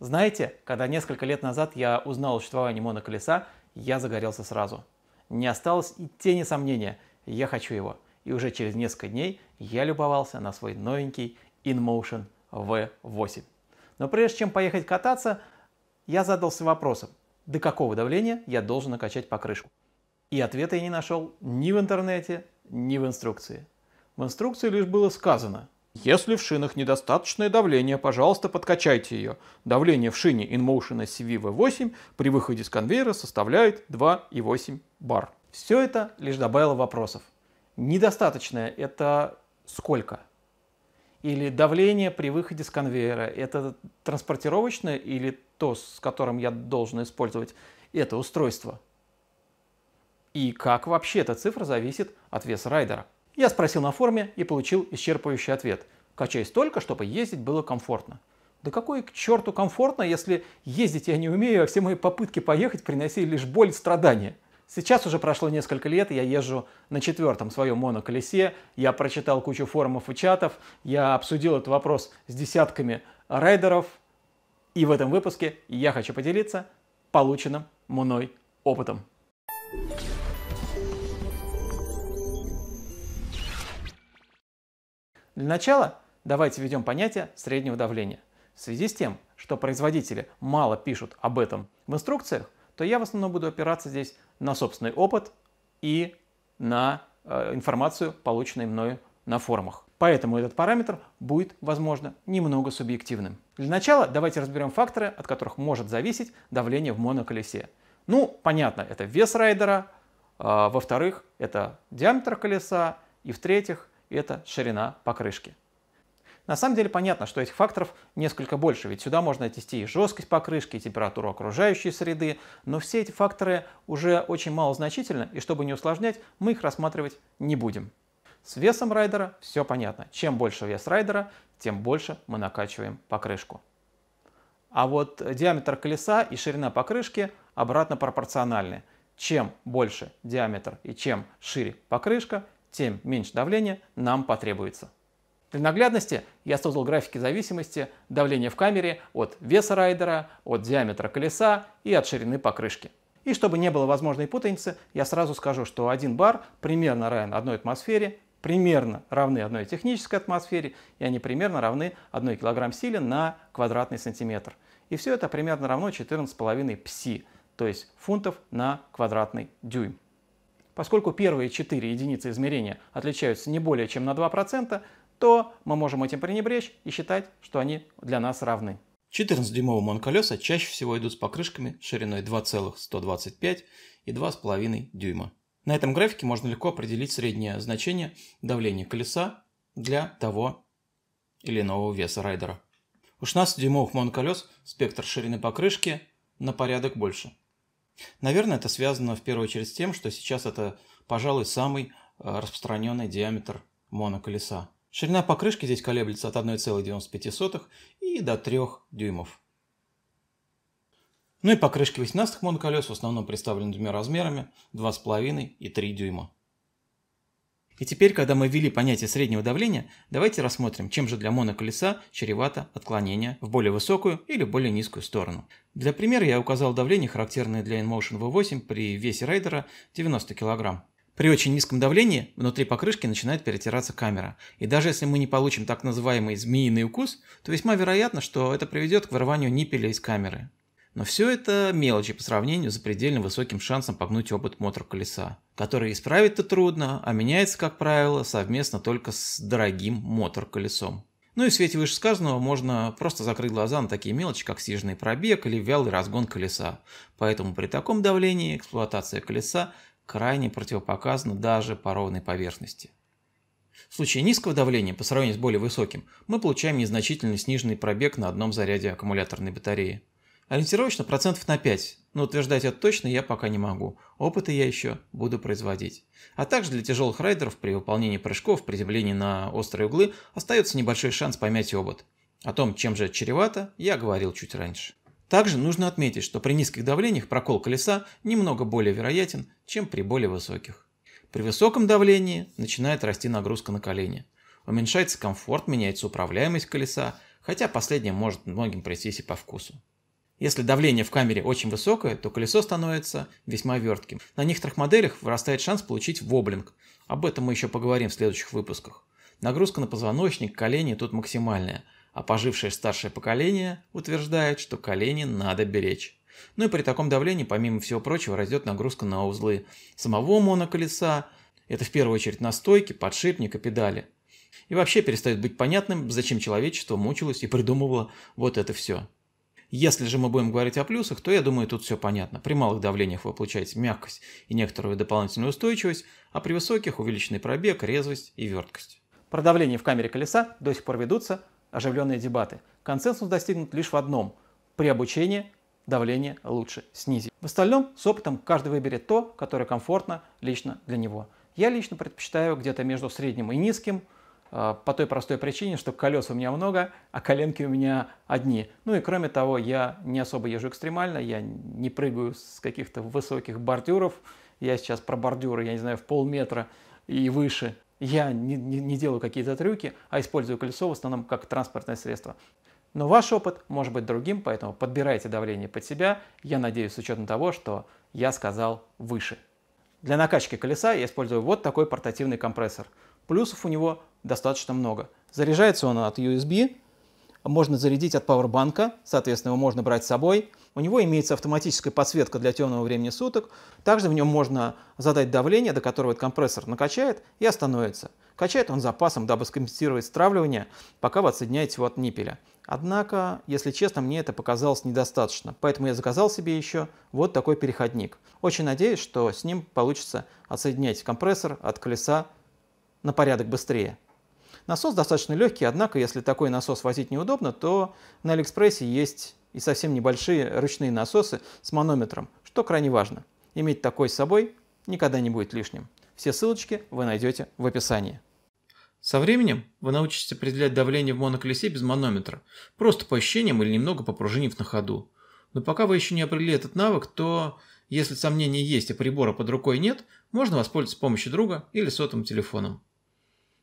Знаете, когда несколько лет назад я узнал о существовании моноколеса, я загорелся сразу. Не осталось и тени сомнения, я хочу его. И уже через несколько дней я любовался на свой новенький InMotion V8. Но прежде чем поехать кататься, я задался вопросом, до какого давления я должен накачать покрышку? И ответа я не нашел ни в интернете, ни в инструкции. В инструкции лишь было сказано – если в шинах недостаточное давление, пожалуйста, подкачайте ее. Давление в шине InMotion SCV V8 при выходе с конвейера составляет 2,8 бар. Все это лишь добавило вопросов. Недостаточное – это сколько? Или давление при выходе с конвейера – это транспортировочное или то, с которым я должен использовать это устройство? И как вообще эта цифра зависит от веса райдера? Я спросил на форуме и получил исчерпывающий ответ. Качай столько, чтобы ездить было комфортно. Да какой к черту комфортно, если ездить я не умею, а все мои попытки поехать приносили лишь боль и страдания. Сейчас уже прошло несколько лет, я езжу на четвертом своем моноколесе, я прочитал кучу форумов и чатов, я обсудил этот вопрос с десятками райдеров, и в этом выпуске я хочу поделиться полученным мной опытом. Для начала давайте введем понятие среднего давления. В связи с тем, что производители мало пишут об этом в инструкциях, то я в основном буду опираться здесь на собственный опыт и на э, информацию, полученную мною на форумах. Поэтому этот параметр будет, возможно, немного субъективным. Для начала давайте разберем факторы, от которых может зависеть давление в моноколесе. Ну, понятно, это вес райдера, э, во-вторых, это диаметр колеса, и в-третьих, – это ширина покрышки. На самом деле понятно, что этих факторов несколько больше, ведь сюда можно отнести и жесткость покрышки, и температуру окружающей среды, но все эти факторы уже очень малозначительны, и чтобы не усложнять, мы их рассматривать не будем. С весом райдера все понятно. Чем больше вес райдера, тем больше мы накачиваем покрышку. А вот диаметр колеса и ширина покрышки обратно пропорциональны. Чем больше диаметр и чем шире покрышка, тем меньше давления нам потребуется. Для наглядности я создал графики зависимости давления в камере от веса райдера, от диаметра колеса и от ширины покрышки. И чтобы не было возможной путаницы, я сразу скажу, что один бар примерно равен одной атмосфере, примерно равны одной технической атмосфере, и они примерно равны 1 кг силы на квадратный сантиметр. И все это примерно равно 14,5 пси, то есть фунтов на квадратный дюйм. Поскольку первые четыре единицы измерения отличаются не более чем на 2%, то мы можем этим пренебречь и считать, что они для нас равны. 14-дюймовые моноколеса чаще всего идут с покрышками шириной 2,125 и 2,5 дюйма. На этом графике можно легко определить среднее значение давления колеса для того или иного веса райдера. У 16-дюймовых моноколес спектр ширины покрышки на порядок больше. Наверное, это связано в первую очередь с тем, что сейчас это, пожалуй, самый а, распространенный диаметр моноколеса. Ширина покрышки здесь колеблется от 1,95 и до 3 дюймов. Ну и покрышки 18 моноколес в основном представлены двумя размерами 2,5 и 3 дюйма. И теперь, когда мы ввели понятие среднего давления, давайте рассмотрим, чем же для моноколеса чревато отклонение в более высокую или более низкую сторону. Для примера я указал давление, характерное для InMotion V8 при весе райдера 90 кг. При очень низком давлении внутри покрышки начинает перетираться камера. И даже если мы не получим так называемый змеиный укус, то весьма вероятно, что это приведет к вырыванию ниппеля из камеры. Но все это мелочи по сравнению с предельно высоким шансом погнуть опыт мотор-колеса, который исправить-то трудно, а меняется, как правило, совместно только с дорогим мотор-колесом. Ну и в свете вышесказанного можно просто закрыть глаза на такие мелочи, как съезженный пробег или вялый разгон колеса. Поэтому при таком давлении эксплуатация колеса крайне противопоказана даже по ровной поверхности. В случае низкого давления по сравнению с более высоким мы получаем незначительно сниженный пробег на одном заряде аккумуляторной батареи. Ориентировочно процентов на 5, но утверждать это точно я пока не могу. Опыты я еще буду производить. А также для тяжелых райдеров при выполнении прыжков, приземлении на острые углы остается небольшой шанс помять обод. О том, чем же чревато, я говорил чуть раньше. Также нужно отметить, что при низких давлениях прокол колеса немного более вероятен, чем при более высоких. При высоком давлении начинает расти нагрузка на колени. Уменьшается комфорт, меняется управляемость колеса, хотя последнее может многим прийтись и по вкусу. Если давление в камере очень высокое, то колесо становится весьма вертким. На некоторых моделях вырастает шанс получить воблинг. Об этом мы еще поговорим в следующих выпусках. Нагрузка на позвоночник, колени тут максимальная, а пожившее старшее поколение утверждает, что колени надо беречь. Ну и при таком давлении, помимо всего прочего, растет нагрузка на узлы самого моноколеса, это в первую очередь настойки, подшипник и педали. И вообще перестает быть понятным, зачем человечество мучилось и придумывало вот это все. Если же мы будем говорить о плюсах, то я думаю, тут все понятно. При малых давлениях вы получаете мягкость и некоторую дополнительную устойчивость, а при высоких увеличенный пробег, резвость и верткость. Про давление в камере колеса до сих пор ведутся оживленные дебаты. Консенсус достигнут лишь в одном – при обучении давление лучше снизить. В остальном с опытом каждый выберет то, которое комфортно лично для него. Я лично предпочитаю где-то между средним и низким – а, по той простой причине, что колес у меня много, а коленки у меня одни. Ну и кроме того, я не особо езжу экстремально, я не прыгаю с каких-то высоких бордюров. Я сейчас про бордюры, я не знаю, в полметра и выше. Я не, не, не делаю какие-то трюки, а использую колесо в основном как транспортное средство. Но ваш опыт может быть другим, поэтому подбирайте давление под себя. Я надеюсь, с учетом того, что я сказал выше. Для накачки колеса я использую вот такой портативный компрессор – Плюсов у него достаточно много. Заряжается он от USB, можно зарядить от пауэрбанка, соответственно, его можно брать с собой. У него имеется автоматическая подсветка для темного времени суток. Также в нем можно задать давление, до которого этот компрессор накачает и остановится. Качает он запасом, дабы скомпенсировать стравливание, пока вы отсоединяете его от ниппеля. Однако, если честно, мне это показалось недостаточно, поэтому я заказал себе еще вот такой переходник. Очень надеюсь, что с ним получится отсоединять компрессор от колеса на порядок быстрее. Насос достаточно легкий, однако если такой насос возить неудобно, то на Алиэкспрессе есть и совсем небольшие ручные насосы с манометром, что крайне важно. Иметь такой с собой никогда не будет лишним. Все ссылочки вы найдете в описании. Со временем вы научитесь определять давление в моноколесе без манометра, просто по ощущениям или немного попружинив на ходу. Но пока вы еще не обрели этот навык, то если сомнения есть, а прибора под рукой нет, можно воспользоваться помощью друга или сотовым телефоном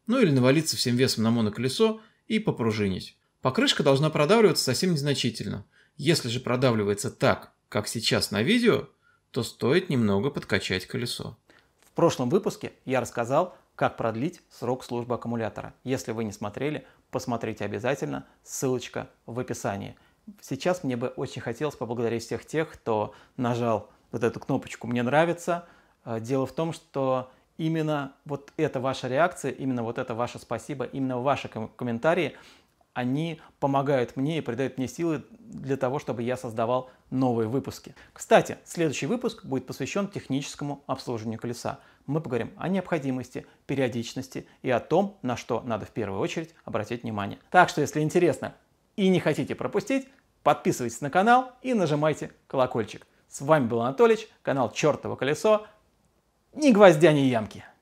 ну или навалиться всем весом на моноколесо и попружинить. Покрышка должна продавливаться совсем незначительно. Если же продавливается так, как сейчас на видео, то стоит немного подкачать колесо. В прошлом выпуске я рассказал, как продлить срок службы аккумулятора. Если вы не смотрели, посмотрите обязательно, ссылочка в описании. Сейчас мне бы очень хотелось поблагодарить всех тех, кто нажал вот эту кнопочку «Мне нравится». Э, дело в том, что именно вот эта ваша реакция, именно вот это ваше спасибо, именно ваши ком- комментарии, они помогают мне и придают мне силы для того, чтобы я создавал новые выпуски. Кстати, следующий выпуск будет посвящен техническому обслуживанию колеса. Мы поговорим о необходимости, периодичности и о том, на что надо в первую очередь обратить внимание. Так что, если интересно и не хотите пропустить, подписывайтесь на канал и нажимайте колокольчик. С вами был Анатолич, канал «Чертово колесо» ни гвоздя, ни ямки.